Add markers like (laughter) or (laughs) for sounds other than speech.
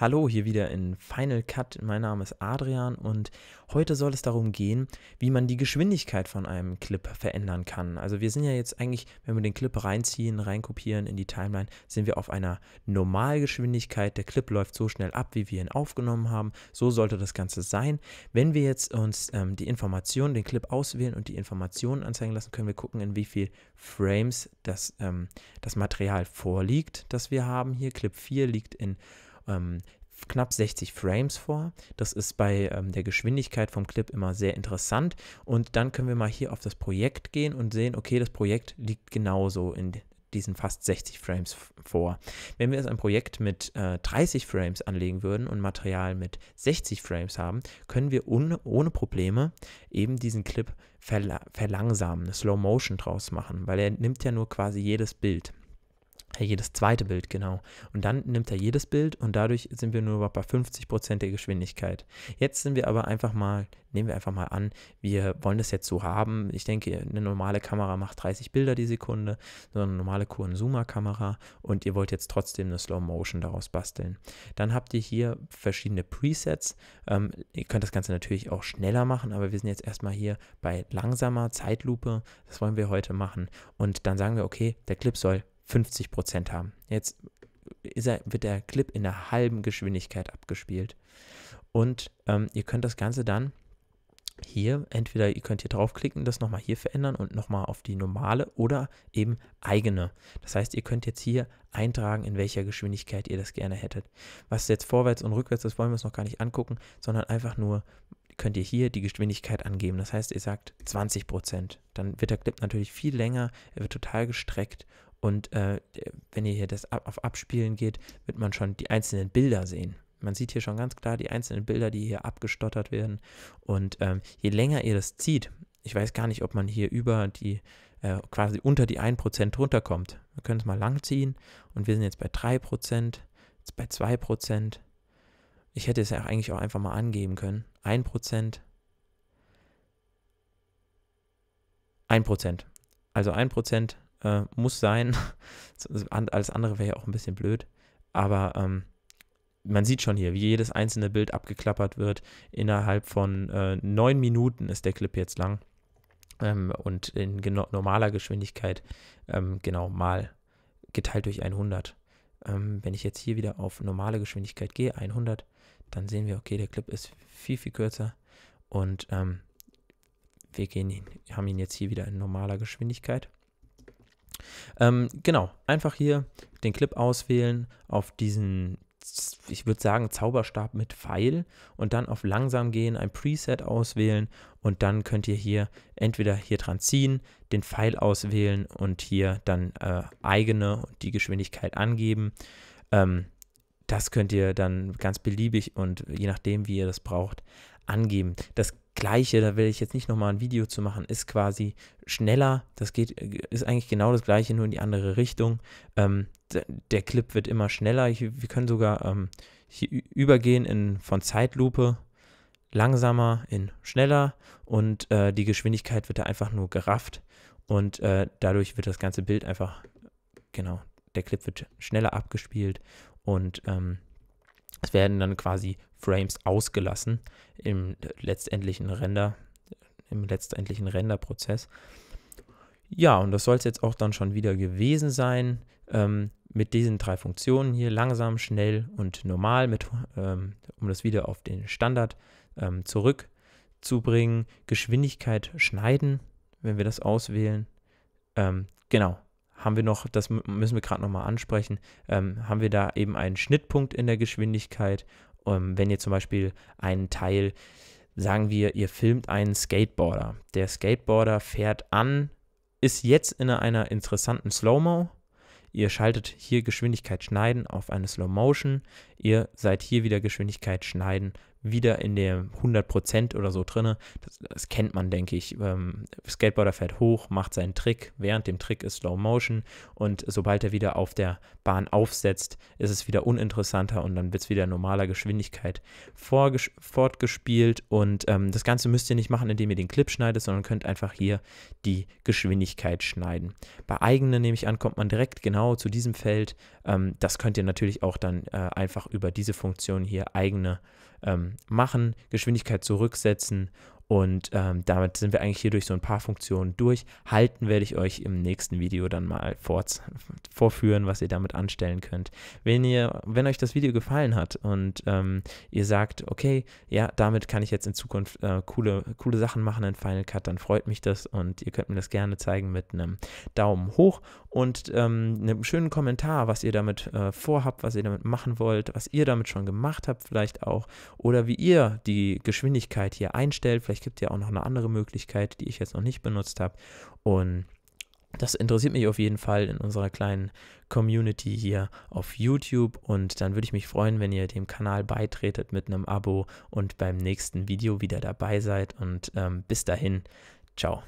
Hallo, hier wieder in Final Cut. Mein Name ist Adrian und heute soll es darum gehen, wie man die Geschwindigkeit von einem Clip verändern kann. Also wir sind ja jetzt eigentlich, wenn wir den Clip reinziehen, reinkopieren in die Timeline, sind wir auf einer Normalgeschwindigkeit. Der Clip läuft so schnell ab, wie wir ihn aufgenommen haben. So sollte das Ganze sein. Wenn wir jetzt uns ähm, die Informationen, den Clip auswählen und die Informationen anzeigen lassen, können wir gucken, in wie viel Frames das, ähm, das Material vorliegt, das wir haben. Hier Clip 4 liegt in ähm, knapp 60 Frames vor. Das ist bei ähm, der Geschwindigkeit vom Clip immer sehr interessant. Und dann können wir mal hier auf das Projekt gehen und sehen, okay, das Projekt liegt genauso in diesen fast 60 Frames vor. Wenn wir jetzt ein Projekt mit äh, 30 Frames anlegen würden und Material mit 60 Frames haben, können wir ohne Probleme eben diesen Clip verla verlangsamen, eine Slow Motion draus machen, weil er nimmt ja nur quasi jedes Bild. Ja, jedes zweite Bild, genau. Und dann nimmt er jedes Bild und dadurch sind wir nur bei 50% der Geschwindigkeit. Jetzt sind wir aber einfach mal, nehmen wir einfach mal an, wir wollen das jetzt so haben. Ich denke, eine normale Kamera macht 30 Bilder die Sekunde, so eine normale Consumer-Kamera und ihr wollt jetzt trotzdem eine Slow Motion daraus basteln. Dann habt ihr hier verschiedene Presets. Ähm, ihr könnt das Ganze natürlich auch schneller machen, aber wir sind jetzt erstmal hier bei langsamer Zeitlupe. Das wollen wir heute machen. Und dann sagen wir, okay, der Clip soll 50 Prozent haben. Jetzt er, wird der Clip in einer halben Geschwindigkeit abgespielt. Und ähm, ihr könnt das Ganze dann hier, entweder ihr könnt hier draufklicken, das nochmal hier verändern und nochmal auf die normale oder eben eigene. Das heißt, ihr könnt jetzt hier eintragen, in welcher Geschwindigkeit ihr das gerne hättet. Was jetzt vorwärts und rückwärts, das wollen wir uns noch gar nicht angucken, sondern einfach nur könnt ihr hier die Geschwindigkeit angeben. Das heißt, ihr sagt 20 Prozent. Dann wird der Clip natürlich viel länger, er wird total gestreckt und äh, wenn ihr hier das ab, auf Abspielen geht, wird man schon die einzelnen Bilder sehen. Man sieht hier schon ganz klar die einzelnen Bilder, die hier abgestottert werden. Und ähm, je länger ihr das zieht, ich weiß gar nicht, ob man hier über die, äh, quasi unter die 1% runterkommt. Wir können es mal lang ziehen und wir sind jetzt bei 3%, jetzt bei 2%. Ich hätte es ja eigentlich auch einfach mal angeben können. 1%. 1%. Also 1% äh, muss sein. (laughs) Alles andere wäre ja auch ein bisschen blöd. Aber ähm, man sieht schon hier, wie jedes einzelne Bild abgeklappert wird. Innerhalb von äh, neun Minuten ist der Clip jetzt lang. Ähm, und in normaler Geschwindigkeit, ähm, genau, mal geteilt durch 100. Ähm, wenn ich jetzt hier wieder auf normale Geschwindigkeit gehe, 100, dann sehen wir, okay, der Clip ist viel, viel kürzer. Und ähm, wir gehen, haben ihn jetzt hier wieder in normaler Geschwindigkeit. Ähm, genau, einfach hier den Clip auswählen, auf diesen, ich würde sagen, Zauberstab mit Pfeil und dann auf langsam gehen, ein Preset auswählen und dann könnt ihr hier entweder hier dran ziehen, den Pfeil auswählen und hier dann äh, eigene und die Geschwindigkeit angeben. Ähm, das könnt ihr dann ganz beliebig und je nachdem, wie ihr das braucht, angeben. Das gleiche, da will ich jetzt nicht nochmal ein Video zu machen, ist quasi schneller. Das geht, ist eigentlich genau das gleiche, nur in die andere Richtung. Ähm, der Clip wird immer schneller. Ich, wir können sogar ähm, übergehen in, von Zeitlupe langsamer in schneller und äh, die Geschwindigkeit wird da einfach nur gerafft und äh, dadurch wird das ganze Bild einfach, genau, der Clip wird schneller abgespielt und ähm, es werden dann quasi Frames ausgelassen im letztendlichen Render, im letztendlichen Renderprozess. Ja, und das soll es jetzt auch dann schon wieder gewesen sein. Ähm, mit diesen drei Funktionen hier langsam, schnell und normal, mit, ähm, um das wieder auf den Standard ähm, zurückzubringen. Geschwindigkeit schneiden, wenn wir das auswählen. Ähm, genau, haben wir noch, das müssen wir gerade nochmal ansprechen, ähm, haben wir da eben einen Schnittpunkt in der Geschwindigkeit. Ähm, wenn ihr zum Beispiel einen Teil, sagen wir, ihr filmt einen Skateboarder. Der Skateboarder fährt an, ist jetzt in einer interessanten Slow-Mo. Ihr schaltet hier Geschwindigkeit schneiden auf eine Slow Motion. Ihr seid hier wieder Geschwindigkeit schneiden wieder in der 100% oder so drinne. Das, das, kennt man, denke ich. Ähm, Skateboarder fährt hoch, macht seinen Trick. Während dem Trick ist Slow Motion und sobald er wieder auf der Bahn aufsetzt, ist es wieder uninteressanter und dann wird es wieder in normaler Geschwindigkeit fortgespielt. Und ähm, das Ganze müsst ihr nicht machen, indem ihr den Clip schneidet, sondern könnt einfach hier die Geschwindigkeit schneiden. Bei eigenen, nehme ich an, kommt man direkt genau zu diesem Feld. Ähm, das könnt ihr natürlich auch dann äh, einfach über diese Funktion hier eigene ähm, ähm, machen, Geschwindigkeit zurücksetzen und ähm, damit sind wir eigentlich hier durch so ein paar Funktionen durch. Halten werde ich euch im nächsten Video dann mal vor, vorführen, was ihr damit anstellen könnt. Wenn ihr, wenn euch das Video gefallen hat und ähm, ihr sagt, okay, ja, damit kann ich jetzt in Zukunft äh, coole, coole Sachen machen in Final Cut, dann freut mich das und ihr könnt mir das gerne zeigen mit einem Daumen hoch und ähm, einem schönen Kommentar, was ihr damit äh, vorhabt, was ihr damit machen wollt, was ihr damit schon gemacht habt vielleicht auch oder wie ihr die Geschwindigkeit hier einstellt. Vielleicht Vielleicht gibt es ja auch noch eine andere Möglichkeit, die ich jetzt noch nicht benutzt habe. Und das interessiert mich auf jeden Fall in unserer kleinen Community hier auf YouTube und dann würde ich mich freuen, wenn ihr dem Kanal beitretet mit einem Abo und beim nächsten Video wieder dabei seid und ähm, bis dahin, ciao.